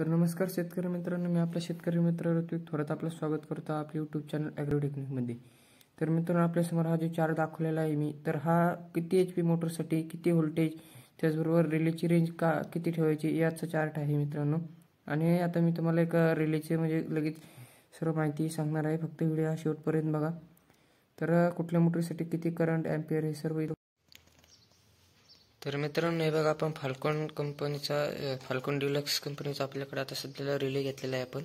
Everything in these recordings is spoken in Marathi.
तर नमस्कार शेतकरी मित्रांनो मी आपल्या शेतकरी मित्र ऋतिक थोरात आपलं स्वागत करतो आपल्या यूट्यूब चॅनल ॲग्रो टेक्निकमध्ये तर मित्रांनो आपल्यासमोर हा जो चार्ट दाखवलेला आहे मी तर हा किती एच पी मोटरसाठी किती व्होल्टेज त्याचबरोबर रिलेची रेंज का किती ठेवायची याचा चार्ट आहे मित्रांनो आणि आता मी तुम्हाला एक रिलेचे म्हणजे लगेच सर्व माहिती सांगणार आहे फक्त व्हिडिओ शेवटपर्यंत बघा तर कुठल्या मोटरसाठी किती करंट एम्पियर हे सर्व तर मित्रांनो हे बघा आपण फाल्कॉन कंपनीचा फाल्कॉन डिलक्स कंपनीचा आपल्याकडे आता सध्याला रिले घेतलेला आहे आपण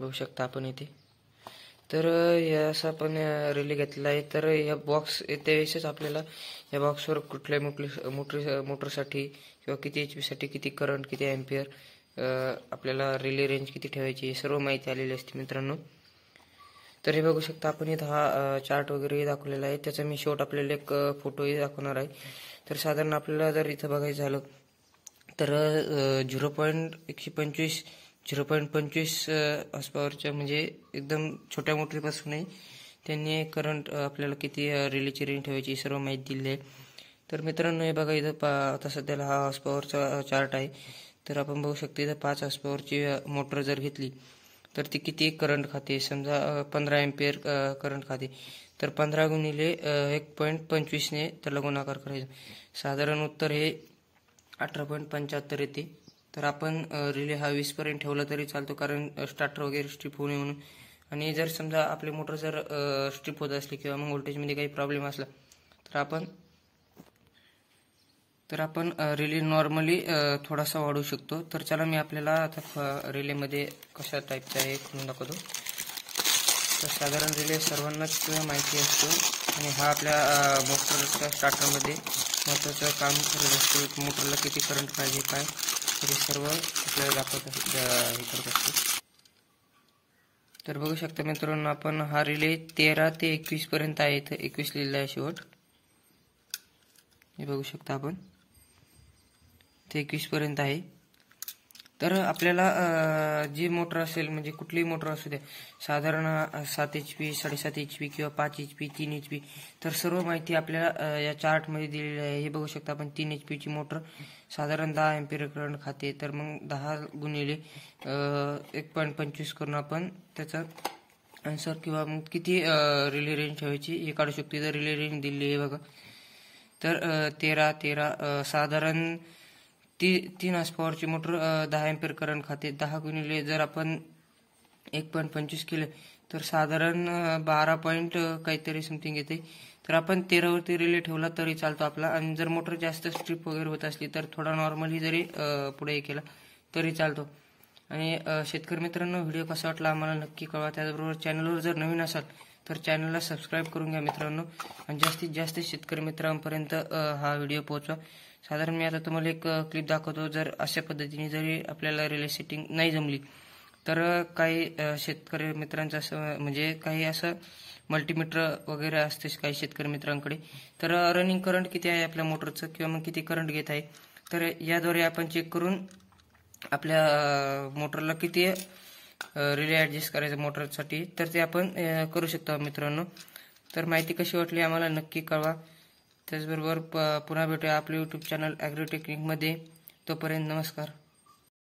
बघू शकता आपण इथे तर असं आपण रिले घेतलेला आहे तर या बॉक्स त्यावेळेसच आपल्याला या बॉक्सवर कुठल्या मोटली मोटर मोटरसाठी किंवा किती एच पीसाठी किती करंट किती एम्पियर आपल्याला रिले रेंज किती ठेवायची हे सर्व माहिती आलेली असते मित्रांनो तर हे बघू शकता आपण इथं हा चार्ट वगैरे दाखवलेला आहे त्याचा मी शेवट आपल्याला एक फोटोही दाखवणार आहे तर साधारण आपल्याला जर इथं बघायचं झालं तर झिरो पॉईंट एकशे पंचवीस झिरो पॉईंट पंचवीस हॉसपावरच्या म्हणजे एकदम छोट्या मोटरीपासूनही त्यांनी करंट आपल्याला किती रिलीची रेंज ठेवायची सर्व माहिती दिली आहे तर मित्रांनो हे बघा इथं पा आता सध्याला हा हॉसपावरचा चार्ट आहे तर आपण बघू शकतो इथं पाच हॉसपावरची मोटर जर घेतली तर ती किती करंट खाते समजा पंधरा एम्पियर करंट खाते तर पंधरा गुणिले एक पॉईंट पंचवीसने त्याला गुणाकार करायचा साधारण उत्तर हे अठरा पॉईंट पंच्याहत्तर येते तर आपण रिले हा वीसपर्यंत ठेवला तरी चालतो कारण स्टार्टर वगैरे स्ट्रिप होऊ नये म्हणून आणि जर समजा आपले मोटर जर स्ट्रिप होत असले किंवा मग व्होल्टेजमध्ये काही प्रॉब्लेम असला तर आपण तर आपण रिले नॉर्मली थोडासा वाढवू शकतो तर चला मी आपल्याला आता रिलेमध्ये कशा टाईपचा आहे करून दाखवतो तर साधारण रिले सर्वांनाच माहिती असतो आणि हा आपल्या मोटरच्या स्टार्टरमध्ये महत्त्वाचं काम करत असतो मोटरला किती करंट पाहिजे काय हे सर्व आपल्याला दाखवत हे करत असतो तर बघू शकता मित्रांनो आपण हा रिले तेरा ते एकवीसपर्यंत आहे तर एकवीस लिहिला आहे शेवट हे बघू शकता आपण ते एकवीसपर्यंत आहे तर आपल्याला जी मोटर असेल म्हणजे कुठलीही मोटर असू द्या साधारण सात एच पी साडेसात एच पी किंवा पाच एच पी तीन एच पी तर सर्व माहिती आपल्याला या चार्टमध्ये दिलेली आहे हे बघू शकता आपण तीन एच पीची मोटर साधारण दहा पी करंट खाते तर मग दहा गुणिले एक पॉईंट पंचवीस करून आपण त्याचा आन्सर किंवा मग किती रिले रेंज ठेवायची हे काढू शकतो जर रिले रेंज दिली आहे बघा तर तेरा तेरा साधारण ती तीन पॉवरची मोटर दहा एम्पेअर करंट खाते दहा गुणिले जर आपण एक पॉईंट पंचवीस केले तर साधारण बारा पॉईंट काहीतरी समथिंग येते तर आपण तेरावरती रिले ठेवला तरी चालतो आपला आणि जर मोटर जास्त स्ट्रीप वगैरे होत असली तर थोडा नॉर्मली जरी पुढे केला तरी चालतो आणि शेतकरी मित्रांनो व्हिडिओ कसा वाटला आम्हाला नक्की कळवा त्याचबरोबर चॅनलवर जर नवीन असाल तर चॅनलला सबस्क्राईब करून घ्या मित्रांनो आणि जास्तीत जास्त शेतकरी मित्रांपर्यंत हा व्हिडिओ पोहोचवा साधारण मी आता तुम्हाला एक क्लिप दाखवतो जर अशा पद्धतीने जरी आपल्याला रिले सेटिंग नाही जमली तर काही शेतकरी मित्रांचं असं म्हणजे काही असं मल्टीमीटर वगैरे असते काही शेतकरी मित्रांकडे तर रनिंग करंट किती आहे आपल्या मोटरचं किंवा मग किती करंट घेत आहे तर याद्वारे आपण चेक करून आपल्या मोटरला किती रिले ॲडजस्ट करायचं मोटरसाठी तर ते आपण करू शकतो मित्रांनो तर माहिती कशी वाटली आम्हाला नक्की कळवा त्याचबरोबर प पुन्हा भेटूया आपलं यूट्यूब चॅनल ॲग्रोटेक्निकमध्ये तोपर्यंत नमस्कार